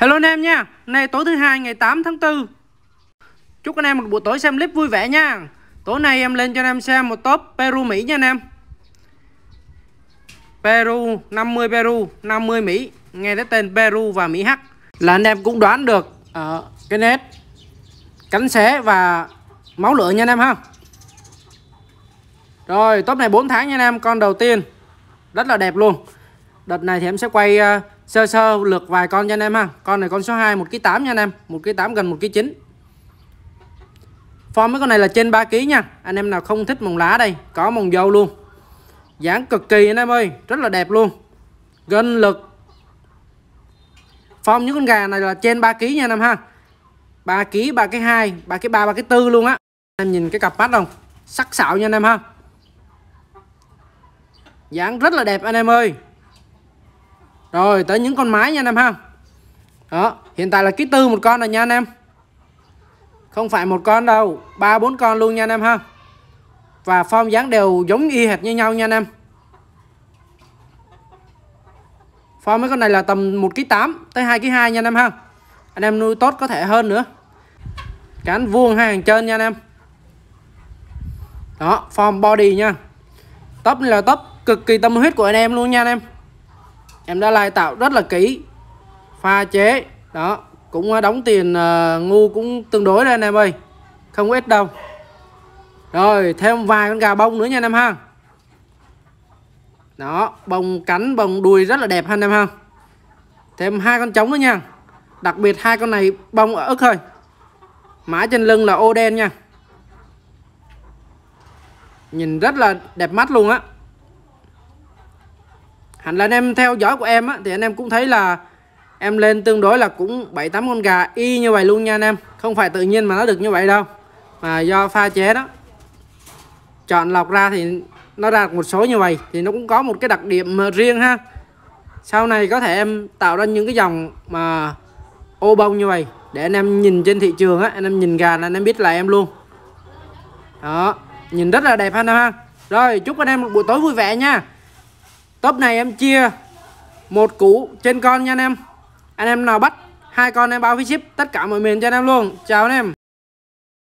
Hello anh em nha Nay tối thứ hai ngày 8 tháng 4 Chúc anh em một buổi tối xem clip vui vẻ nha Tối nay em lên cho anh em xem một top Peru Mỹ nha anh em Peru 50 Peru 50 Mỹ Nghe tới tên Peru và Mỹ H Là anh em cũng đoán được ở ờ, cái nét Cánh xé và máu lửa nha anh em ha Rồi top này 4 tháng nha anh em Con đầu tiên Rất là đẹp luôn Đợt này thì em sẽ quay uh, sơ sơ lượt vài con cho anh em ha con này con số 2 một ký tám nha anh em một ký tám gần một ký chín form mấy con này là trên 3 ký nha anh em nào không thích mồng lá đây có mồng dâu luôn dáng cực kỳ anh em ơi rất là đẹp luôn gần lực form những con gà này là trên 3 ký nha anh em ha 3 ký 3 cái 2 3 cái 3 3 cái 4 luôn á anh em nhìn cái cặp mắt không sắc sảo nha anh em ha dáng rất là đẹp anh em ơi rồi tới những con mái nha anh em ha Đó hiện tại là ký tư một con rồi nha anh em Không phải một con đâu ba bốn con luôn nha anh em ha Và form dáng đều giống y hệt như nhau nha anh em Form mấy con này là tầm 1 ký 8 tới 2 ký 2 nha anh em ha Anh em nuôi tốt có thể hơn nữa Cán vuông hai hàng trên nha anh em Đó form body nha Tóc là top cực kỳ tâm huyết của anh em luôn nha anh em em đã lai tạo rất là kỹ pha chế đó cũng ờ, đóng tiền uh, ngu cũng tương đối đây anh em ơi không ít đâu rồi thêm vài con gà bông nữa nha anh em ha đó bông cánh bông đuôi rất là đẹp ha anh em ha thêm hai con trống nữa nha đặc biệt hai con này bông ở ức thôi mã trên lưng là ô đen nha nhìn rất là đẹp mắt luôn á Thành là anh em theo dõi của em á, thì anh em cũng thấy là em lên tương đối là cũng 7-8 con gà y như vậy luôn nha anh em. Không phải tự nhiên mà nó được như vậy đâu. Mà do pha chế đó. Chọn lọc ra thì nó ra một số như vậy. Thì nó cũng có một cái đặc điểm riêng ha. Sau này có thể em tạo ra những cái dòng mà ô bông như vậy. Để anh em nhìn trên thị trường á. Anh em nhìn gà là anh em biết là em luôn. Đó. Nhìn rất là đẹp ha em ha. Rồi chúc anh em một buổi tối vui vẻ nha. Top này em chia một củ trên con nha anh em. Anh em nào bắt hai con em bao phí ship tất cả mọi miền cho anh em luôn. Chào anh em.